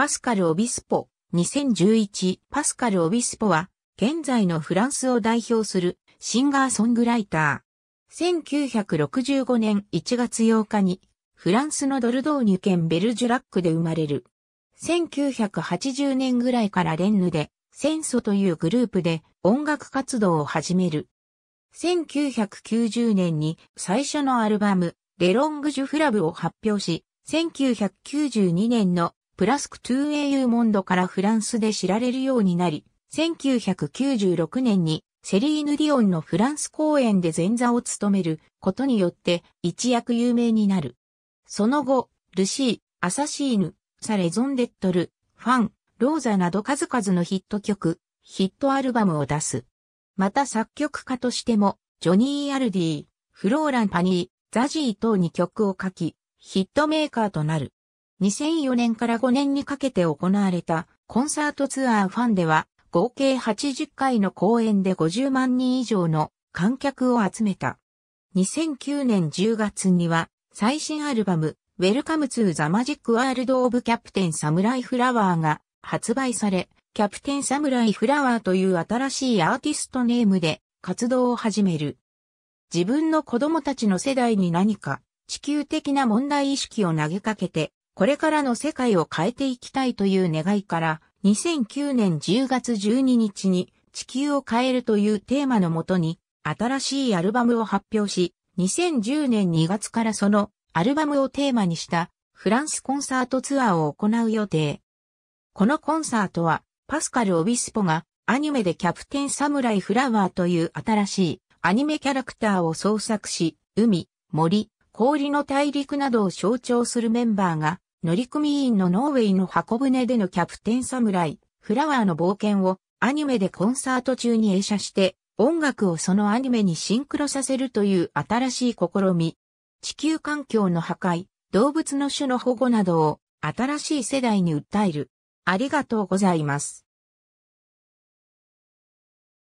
パスカル・オビスポ、2011パスカル・オビスポは、現在のフランスを代表するシンガーソングライター。1965年1月8日に、フランスのドルドーニュ県ベルジュラックで生まれる。1980年ぐらいからレンヌで、センソというグループで音楽活動を始める。1990年に最初のアルバム、レロングジュフラブを発表し、1992年のプラスクトゥー英雄モンドからフランスで知られるようになり、1996年にセリーヌ・ディオンのフランス公演で前座を務めることによって一躍有名になる。その後、ルシー、アサシーヌ、サレゾンデットル、ファン、ローザなど数々のヒット曲、ヒットアルバムを出す。また作曲家としても、ジョニー・アルディ、フローラン・パニー、ザジー等に曲を書き、ヒットメーカーとなる。2004年から5年にかけて行われたコンサートツアーファンでは合計80回の公演で50万人以上の観客を集めた。2009年10月には最新アルバム Welcome to the Magic World of Captain Samurai Flower が発売され、キャプテンサムライフラワーという新しいアーティストネームで活動を始める。自分の子供たちの世代に何か地球的な問題意識を投げかけてこれからの世界を変えていきたいという願いから、2009年10月12日に地球を変えるというテーマのもとに、新しいアルバムを発表し、2010年2月からそのアルバムをテーマにしたフランスコンサートツアーを行う予定。このコンサートは、パスカル・オビスポがアニメでキャプテン・サムライ・フラワーという新しいアニメキャラクターを創作し、海、森、氷の大陸などを象徴するメンバーが、乗組員のノーウェイの箱舟でのキャプテンサムライ、フラワーの冒険をアニメでコンサート中に映写して、音楽をそのアニメにシンクロさせるという新しい試み。地球環境の破壊、動物の種の保護などを新しい世代に訴える。ありがとうございます。